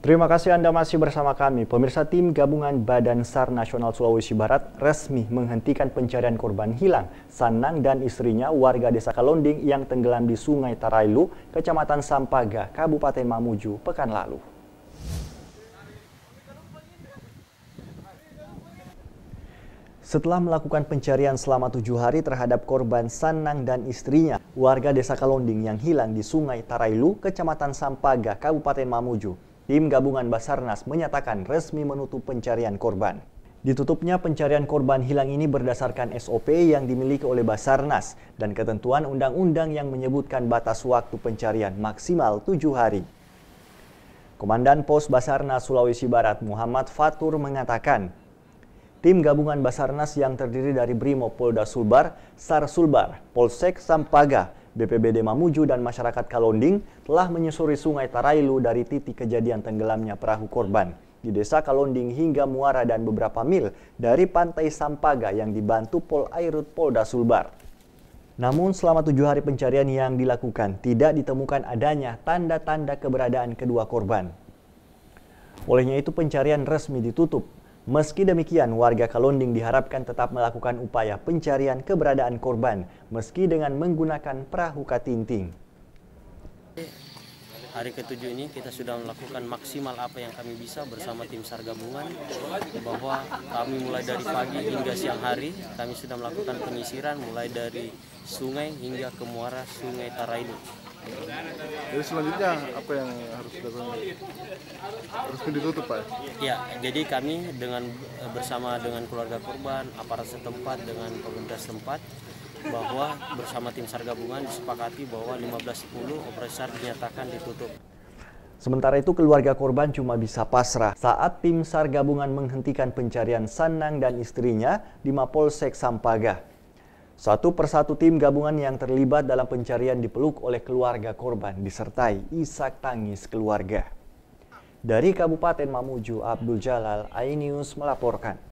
Terima kasih Anda masih bersama kami. Pemirsa tim gabungan Badan SAR Nasional Sulawesi Barat resmi menghentikan pencarian korban hilang Sanang dan istrinya warga desa Kalonding yang tenggelam di Sungai Tarailu, Kecamatan Sampaga, Kabupaten Mamuju, pekan lalu. Setelah melakukan pencarian selama tujuh hari terhadap korban Sanang dan istrinya, warga desa Kalonding yang hilang di Sungai Tarailu, Kecamatan Sampaga, Kabupaten Mamuju, tim gabungan Basarnas menyatakan resmi menutup pencarian korban. Ditutupnya pencarian korban hilang ini berdasarkan SOP yang dimiliki oleh Basarnas dan ketentuan undang-undang yang menyebutkan batas waktu pencarian maksimal tujuh hari. Komandan Pos Basarnas Sulawesi Barat Muhammad Fatur mengatakan, tim gabungan Basarnas yang terdiri dari Brimo Polda Sulbar, Sar Sulbar, Polsek Sampaga, BPBD Mamuju dan masyarakat Kalonding telah menyusuri Sungai Tarailu dari titik kejadian tenggelamnya perahu korban di desa Kalonding hingga Muara dan beberapa mil dari pantai Sampaga yang dibantu Pol Airut Polda Sulbar. Namun selama tujuh hari pencarian yang dilakukan tidak ditemukan adanya tanda-tanda keberadaan kedua korban. Olehnya itu pencarian resmi ditutup Meski demikian, warga Kalonding diharapkan tetap melakukan upaya pencarian keberadaan korban meski dengan menggunakan perahu katinting. Hari ketujuh ini kita sudah melakukan maksimal apa yang kami bisa bersama tim SAR gabungan bahwa kami mulai dari pagi hingga siang hari kami sudah melakukan penyisiran mulai dari sungai hingga ke muara Sungai Taraini. Jadi selanjutnya apa yang harus dilakukan? Harus ditutup Pak? Ya, jadi kami dengan bersama dengan keluarga korban, aparat setempat, dengan pemerintah setempat, bahwa bersama tim SAR gabungan disepakati bahwa 15.10 operasi SAR dinyatakan ditutup. Sementara itu keluarga korban cuma bisa pasrah saat tim SAR gabungan menghentikan pencarian Sanang dan istrinya di Mapolsek Sampaga. Satu persatu tim gabungan yang terlibat dalam pencarian dipeluk oleh keluarga korban disertai isak tangis keluarga. Dari Kabupaten Mamuju, Abdul Jalal, iNews melaporkan.